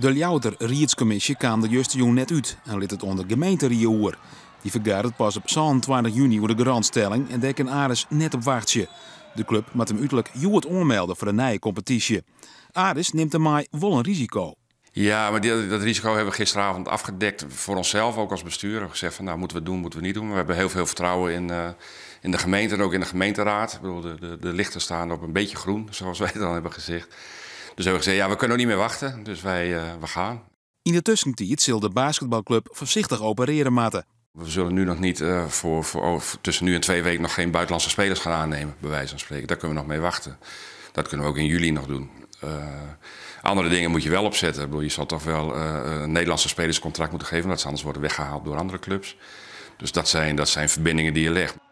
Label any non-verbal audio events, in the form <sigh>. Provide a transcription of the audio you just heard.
De Ljouter Rietscommissie kwam de juiste jong net uit en liet het onder gemeente Rioer. Die vergadert pas op 20 juni voor de garantstelling en dekken Ares net op wachtje. De club moet hem uiterlijk juist onmelden voor de nieuwe competitie. Aris neemt er mij wel een risico. Ja, maar die, dat risico hebben we gisteravond afgedekt voor onszelf, ook als bestuur. We hebben gezegd van nou moeten we doen, moeten we niet doen. we hebben heel veel vertrouwen in, eh, in de gemeente en ook in de gemeenteraad. Ik de, de, de lichten staan op een beetje groen, <laughs> zoals wij dan hebben gezegd. Dus hebben we gezegd, ja, we kunnen nog niet meer wachten, dus wij eh, we gaan. In de tussentijd zal de basketbalclub voorzichtig opereren Maarten. We zullen nu nog niet eh, voor, voor tussen nu en twee weken nog geen buitenlandse spelers gaan aannemen, bij wijze van spreken. Daar kunnen we nog mee wachten. Dat kunnen we ook in juli nog doen. Eh, andere dingen moet je wel opzetten. Ik bedoel, je zal toch wel uh, een Nederlandse spelerscontract moeten geven, omdat ze anders worden weggehaald door andere clubs. Dus dat zijn, dat zijn verbindingen die je legt.